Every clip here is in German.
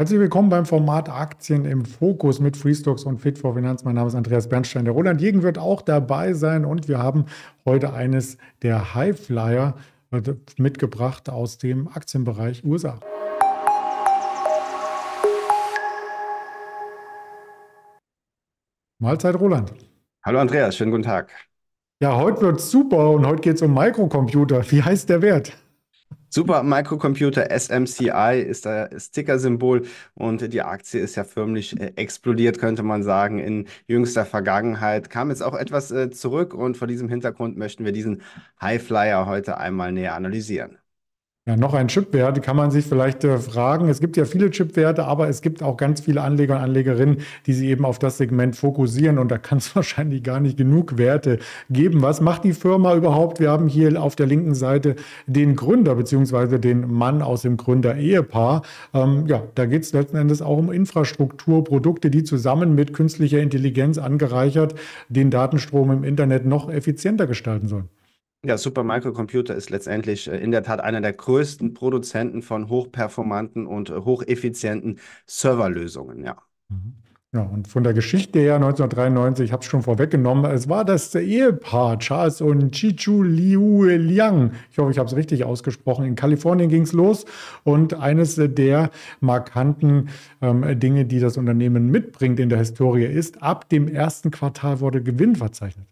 Herzlich willkommen beim Format Aktien im Fokus mit Freestocks und Fit for Finanz. Mein Name ist Andreas Bernstein. Der Roland Jegen wird auch dabei sein und wir haben heute eines der Highflyer äh, mitgebracht aus dem Aktienbereich USA. Mahlzeit, Roland. Hallo Andreas, schönen guten Tag. Ja, heute wird super und heute geht es um Mikrocomputer. Wie heißt der Wert? Super Microcomputer SMCI ist das Ticker-Symbol und die Aktie ist ja förmlich äh, explodiert, könnte man sagen, in jüngster Vergangenheit. Kam jetzt auch etwas äh, zurück und vor diesem Hintergrund möchten wir diesen Highflyer heute einmal näher analysieren. Ja, noch ein Chipwert kann man sich vielleicht äh, fragen. Es gibt ja viele Chipwerte, aber es gibt auch ganz viele Anleger und Anlegerinnen, die sich eben auf das Segment fokussieren und da kann es wahrscheinlich gar nicht genug Werte geben. Was macht die Firma überhaupt? Wir haben hier auf der linken Seite den Gründer beziehungsweise den Mann aus dem Gründer-Ehepaar. Ähm, ja, da geht es letzten Endes auch um Infrastrukturprodukte, die zusammen mit künstlicher Intelligenz angereichert den Datenstrom im Internet noch effizienter gestalten sollen. Ja, Super ist letztendlich äh, in der Tat einer der größten Produzenten von hochperformanten und äh, hocheffizienten Serverlösungen, ja. Mhm. Ja, und von der Geschichte her 1993, ich habe es schon vorweggenommen, es war das Ehepaar Charles und Chichu Liu Liang. Ich hoffe, ich habe es richtig ausgesprochen. In Kalifornien ging es los und eines der markanten ähm, Dinge, die das Unternehmen mitbringt in der Historie, ist, ab dem ersten Quartal wurde Gewinn verzeichnet.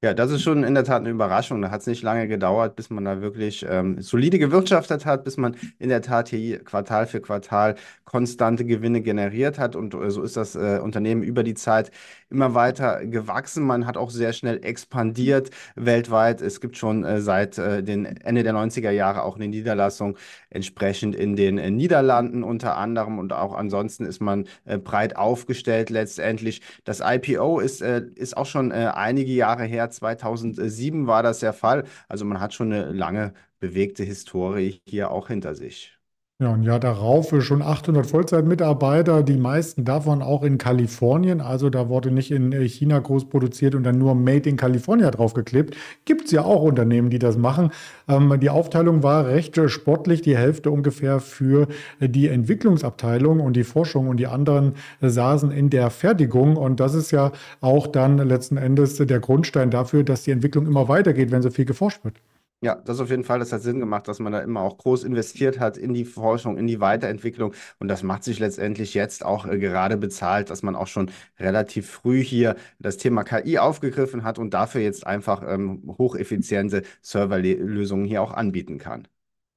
Ja, das ist schon in der Tat eine Überraschung. Da hat es nicht lange gedauert, bis man da wirklich ähm, solide gewirtschaftet hat, bis man in der Tat hier Quartal für Quartal konstante Gewinne generiert hat. Und äh, so ist das äh, Unternehmen über die Zeit immer weiter gewachsen. Man hat auch sehr schnell expandiert weltweit. Es gibt schon äh, seit äh, den Ende der 90er Jahre auch eine Niederlassung entsprechend in den äh, Niederlanden unter anderem. Und auch ansonsten ist man äh, breit aufgestellt letztendlich. Das IPO ist, ist auch schon einige Jahre her. Jahr 2007 war das der Fall. Also man hat schon eine lange bewegte Historie hier auch hinter sich. Ja, ein Jahr darauf schon 800 Vollzeitmitarbeiter, die meisten davon auch in Kalifornien. Also da wurde nicht in äh, China groß produziert und dann nur Made in California draufgeklebt. Gibt es ja auch Unternehmen, die das machen. Ähm, die Aufteilung war recht äh, sportlich, die Hälfte ungefähr für äh, die Entwicklungsabteilung und die Forschung und die anderen saßen in der Fertigung. Und das ist ja auch dann letzten Endes der Grundstein dafür, dass die Entwicklung immer weitergeht, wenn so viel geforscht wird. Ja, das auf jeden Fall, das hat Sinn gemacht, dass man da immer auch groß investiert hat in die Forschung, in die Weiterentwicklung. Und das macht sich letztendlich jetzt auch äh, gerade bezahlt, dass man auch schon relativ früh hier das Thema KI aufgegriffen hat und dafür jetzt einfach ähm, hocheffiziente Serverlösungen hier auch anbieten kann.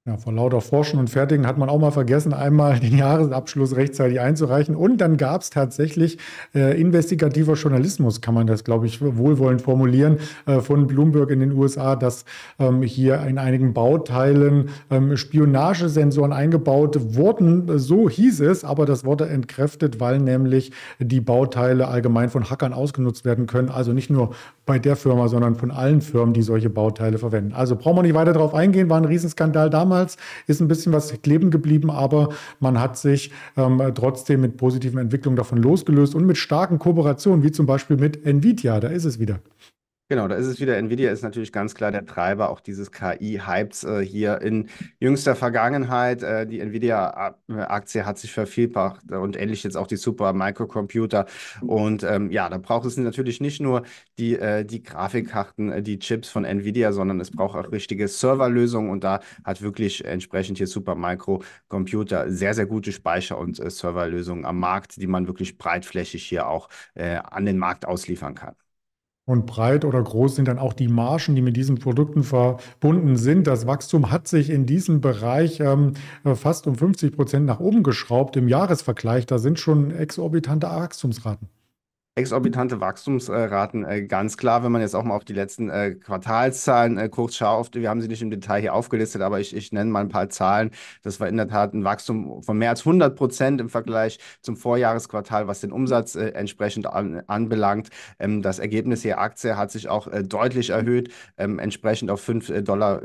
Ja, vor lauter Forschen und Fertigen hat man auch mal vergessen, einmal den Jahresabschluss rechtzeitig einzureichen. Und dann gab es tatsächlich äh, investigativer Journalismus, kann man das, glaube ich, wohlwollend formulieren, äh, von Bloomberg in den USA, dass ähm, hier in einigen Bauteilen ähm, Spionagesensoren eingebaut wurden. Äh, so hieß es, aber das wurde entkräftet, weil nämlich die Bauteile allgemein von Hackern ausgenutzt werden können. Also nicht nur bei der Firma, sondern von allen Firmen, die solche Bauteile verwenden. Also brauchen wir nicht weiter darauf eingehen, war ein Riesenskandal damals, ist ein bisschen was kleben geblieben, aber man hat sich ähm, trotzdem mit positiven Entwicklungen davon losgelöst und mit starken Kooperationen, wie zum Beispiel mit Nvidia, da ist es wieder. Genau, da ist es wieder. Nvidia ist natürlich ganz klar der Treiber auch dieses KI-Hypes äh, hier in jüngster Vergangenheit. Äh, die Nvidia-Aktie äh, hat sich vervielfacht und ähnlich jetzt auch die Super Microcomputer. Und ähm, ja, da braucht es natürlich nicht nur die, äh, die Grafikkarten, äh, die Chips von Nvidia, sondern es braucht auch richtige Serverlösungen. Und da hat wirklich entsprechend hier Super Microcomputer sehr, sehr gute Speicher- und äh, Serverlösungen am Markt, die man wirklich breitflächig hier auch an den Markt ausliefern kann und breit oder groß sind dann auch die Margen, die mit diesen Produkten verbunden sind. Das Wachstum hat sich in diesem Bereich ähm, äh, fast um 50 Prozent nach oben geschraubt im Jahresvergleich. Da sind schon exorbitante Wachstumsraten exorbitante Wachstumsraten äh, ganz klar, wenn man jetzt auch mal auf die letzten äh, Quartalszahlen äh, kurz schaut. Wir haben sie nicht im Detail hier aufgelistet, aber ich, ich nenne mal ein paar Zahlen. Das war in der Tat ein Wachstum von mehr als 100 Prozent im Vergleich zum Vorjahresquartal, was den Umsatz entsprechend an, anbelangt. Ähm, das Ergebnis hier Aktie hat sich auch deutlich erhöht, ähm, entsprechend auf 5,59 Dollar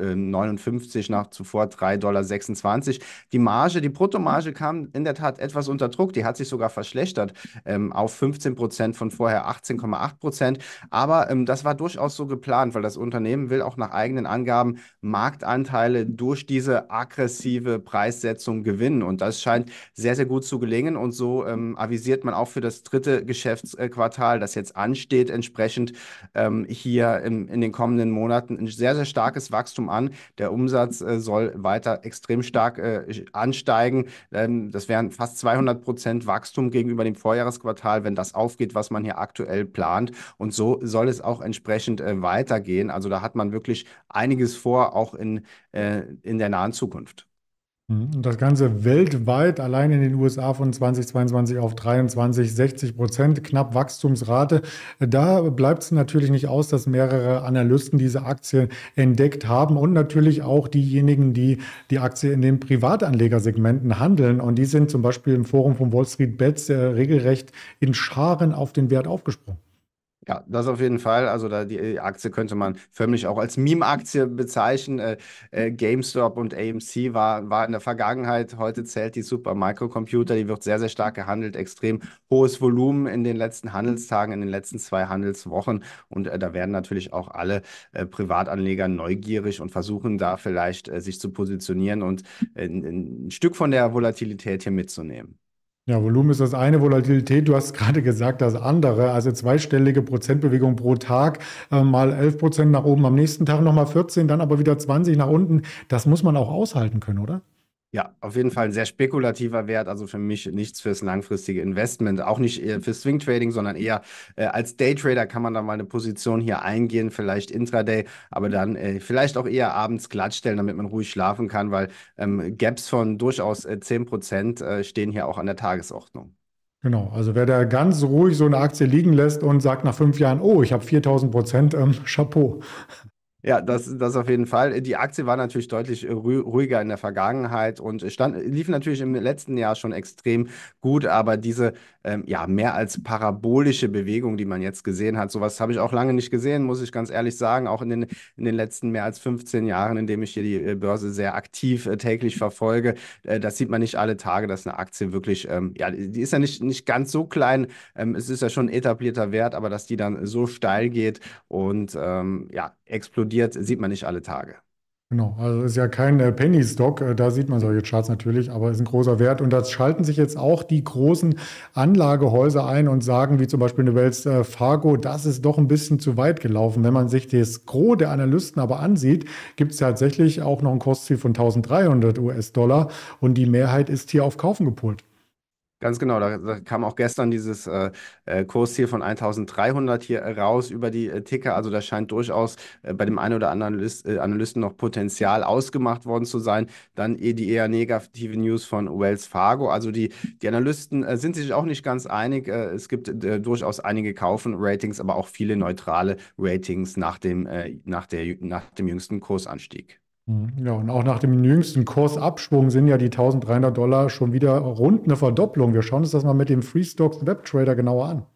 nach zuvor 3,26 Dollar. Die Marge, die Bruttomarge kam in der Tat etwas unter Druck. Die hat sich sogar verschlechtert ähm, auf 15 Prozent von vorher 18,8 Prozent. Aber ähm, das war durchaus so geplant, weil das Unternehmen will auch nach eigenen Angaben Marktanteile durch diese aggressive Preissetzung gewinnen. Und das scheint sehr, sehr gut zu gelingen. Und so ähm, avisiert man auch für das dritte Geschäftsquartal, das jetzt ansteht, entsprechend ähm, hier im, in den kommenden Monaten ein sehr, sehr starkes Wachstum an. Der Umsatz äh, soll weiter extrem stark äh, ansteigen. Ähm, das wären fast 200 Prozent Wachstum gegenüber dem Vorjahresquartal, wenn das aufgeht, was was man hier aktuell plant. Und so soll es auch entsprechend äh, weitergehen. Also da hat man wirklich einiges vor, auch in, äh, in der nahen Zukunft. Mhm. Und das Ganze weltweit, allein in den USA von 2022 auf 23, 60 Prozent, knapp Wachstumsrate. Da bleibt es natürlich nicht aus, dass mehrere Analysten diese Aktie entdeckt haben und natürlich auch diejenigen, die die Aktie in den Privatanlegersegmenten handeln. Und die sind zum Beispiel im Forum von Wall Street Bets äh, regelrecht in Scharen auf den Wert aufgesprungen. Ja, das auf jeden Fall. Also da die äh, Aktie könnte man förmlich auch als Meme-Aktie bezeichnen. Äh, äh GameStop und AMC war, war in der Vergangenheit. Heute zählt die Super Microcomputer. Die wird sehr, sehr stark gehandelt. Extrem hohes Volumen in den letzten Handelstagen, in den letzten zwei Handelswochen. Und äh, da werden natürlich auch alle äh, Privatanleger neugierig und versuchen da vielleicht sich zu positionieren und ein Stück von der Volatilität hier mitzunehmen. Ja, Volumen ist das eine, Volatilität, du hast gerade gesagt, das andere. Also zweistellige Prozentbewegung pro Tag, äh, mal 11 Prozent nach oben, am nächsten Tag nochmal 14, dann aber wieder 20 nach unten. Das muss man auch aushalten können, oder? Ja, auf jeden Fall ein sehr spekulativer Wert, also für mich nichts fürs langfristige Investment, auch nicht für Swing Trading, sondern eher äh, als Daytrader kann man da mal eine Position hier eingehen, vielleicht Intraday, aber dann äh, vielleicht auch eher abends glattstellen, damit man ruhig schlafen kann, weil ähm, Gaps von durchaus äh, 10 äh, stehen hier auch an der Tagesordnung. Genau, also wer da ganz ruhig so eine Aktie liegen lässt und sagt nach fünf Jahren, oh, ich habe 4000 Prozent, ähm, Chapeau. Ja, das, das auf jeden Fall. Die Aktie war natürlich deutlich äh, ruhiger in der Vergangenheit und stand, lief natürlich im letzten Jahr schon extrem gut, aber diese ähm, ja, mehr als parabolische Bewegung, die man jetzt gesehen hat, sowas habe ich auch lange nicht gesehen, muss ich ganz ehrlich sagen, auch in den, in den letzten mehr als 15 Jahren, in dem ich hier die äh, Börse sehr aktiv äh, täglich verfolge. Äh, das sieht man nicht alle Tage, dass eine Aktie wirklich, ähm, ja, die ist ja nicht, nicht ganz so klein, ähm, es ist ja schon ein etablierter Wert, aber dass die dann so steil geht und ähm, ja, explodiert studiert, sieht man nicht alle Tage. Genau, also ist ja kein äh, Penny Stock, äh, da sieht man solche Charts natürlich, aber ist ein großer Wert. Und da schalten sich jetzt auch die großen Anlagehäuser ein und sagen, wie zum Beispiel eine Wells äh, Fargo, das ist doch ein bisschen zu weit gelaufen. Wenn man sich das Gros der Analysten aber ansieht, gibt es tatsächlich auch noch ein Kostziel von 1300 US-Dollar und die Mehrheit ist hier auf Kaufen gepolt. Ganz genau, da, da kam auch gestern dieses äh, äh Kursziel von 1300 hier raus über die äh, Ticker. Also da scheint durchaus äh, bei dem einen oder anderen List, äh, Analysten noch Potenzial ausgemacht worden zu sein. Dann eh die eher negative News von Wells Fargo. Also die, die Analysten äh, sind sich auch nicht ganz einig. es gibt durchaus einige Kaufen-Ratings, aber auch viele neutrale Ratings nach dem, nach, der, nach dem jüngsten Kursanstieg. Mhm. Ja, und auch nach dem jüngsten Kursabschwung sind ja die 1300 Dollar schon wieder rund eine Verdopplung. Wir schauen uns das mal mit dem Free Stocks Web Trader genauer an.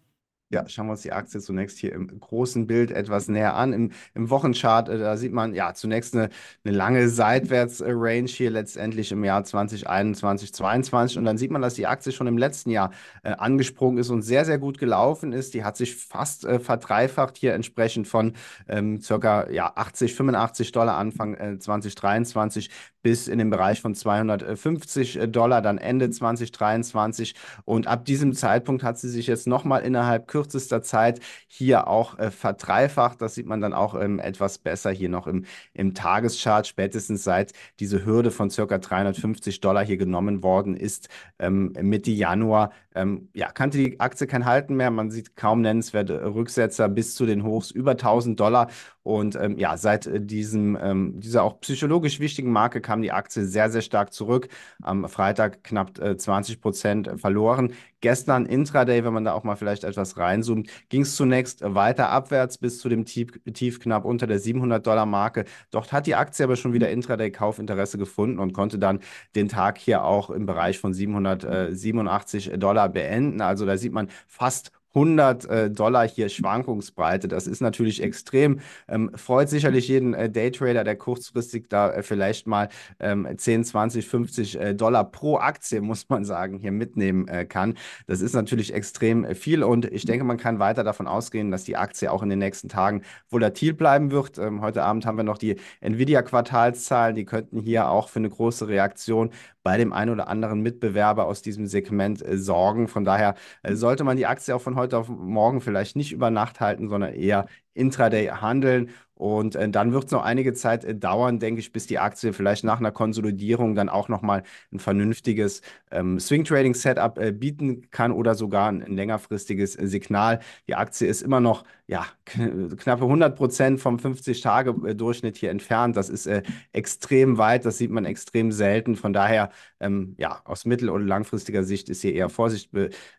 Ja, schauen wir uns die Aktie zunächst hier im großen Bild etwas näher an. Im, im Wochenchart, äh, da sieht man ja zunächst eine, eine lange Seitwärtsrange hier letztendlich im Jahr 2021, 2022. Und dann sieht man, dass die Aktie schon im letzten Jahr äh, angesprungen ist und sehr, sehr gut gelaufen ist. Die hat sich fast äh, verdreifacht hier entsprechend von ähm, circa ja, 80, 85 Dollar Anfang äh, 2023 bis in den Bereich von 250 äh, Dollar dann Ende 2023. Mhm. Und ab diesem Zeitpunkt hat sie sich jetzt nochmal innerhalb kürzester Zeit hier auch äh, verdreifacht. Das sieht man dann auch ähm, etwas besser hier noch im, im Tageschart. Spätestens seit diese Hürde von circa 350 Dollar hier genommen worden ist, ähm, Mitte Januar, ähm, ja, kannte die Aktie kein Halten mehr. Man sieht kaum nennenswerte Rücksetzer bis zu den Hochs über 1000 Dollar. Und ähm, ja, seit äh, diesem, ähm, dieser auch psychologisch wichtigen Marke kam die Aktie sehr, sehr stark zurück. Am Freitag knapp äh, 20 Prozent verloren. Gestern Intraday, wenn man da auch mal vielleicht etwas reinzoomt, ging es zunächst weiter abwärts bis zu dem Tief, Tief knapp unter der 700-Dollar-Marke. Dort hat die Aktie aber schon wieder Intraday-Kaufinteresse gefunden und konnte dann den Tag hier auch im Bereich von 787 äh, Dollar beenden. Also da sieht man fast 100 äh, Dollar hier Schwankungsbreite. Das ist natürlich extrem. Ähm, freut sicherlich jeden äh, Daytrader, der kurzfristig da äh, vielleicht mal ähm, 10, 20, 50 Dollar pro Aktie, muss man sagen, hier mitnehmen äh, kann. Das ist natürlich extrem äh, viel und ich denke, man kann weiter davon ausgehen, dass die Aktie auch in den nächsten Tagen volatil bleiben wird. Ähm, heute Abend haben wir noch die Nvidia-Quartalszahlen. Die könnten hier auch für eine große Reaktion bei dem einen oder anderen Mitbewerber aus diesem Segment äh, sorgen. Von daher äh, sollte man die Aktie auch von heute auf morgen vielleicht nicht über Nacht halten, sondern eher Intraday handeln. Und äh, dann wird es noch einige Zeit äh, dauern, denke ich, bis die Aktie vielleicht nach einer Konsolidierung dann auch nochmal ein vernünftiges ähm, Swing-Trading-Setup äh, bieten kann oder sogar ein, ein längerfristiges äh, Signal. Die Aktie ist immer noch ja, knappe 100 Prozent vom 50-Tage-Durchschnitt äh, hier entfernt. Das ist äh, extrem weit, das sieht man extrem selten. Von daher, ähm, ja, aus mittel- und langfristiger Sicht ist hier eher Vorsicht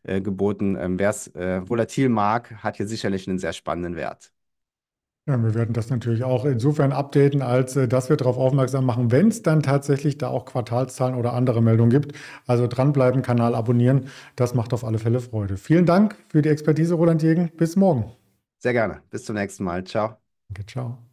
geboten. Ähm, Wer es volatil mag, hat hier sicherlich einen sehr spannenden Wert. Ja, wir werden das natürlich auch insofern updaten, als äh, dass wir darauf aufmerksam machen, wenn es dann tatsächlich da auch Quartalszahlen oder andere Meldungen gibt. Also dranbleiben, Kanal abonnieren, das macht auf alle Fälle Freude. Vielen Dank für die Expertise, Roland Jägen. Bis morgen. Sehr gerne. Bis zum nächsten Mal. Ciao. Danke, ciao.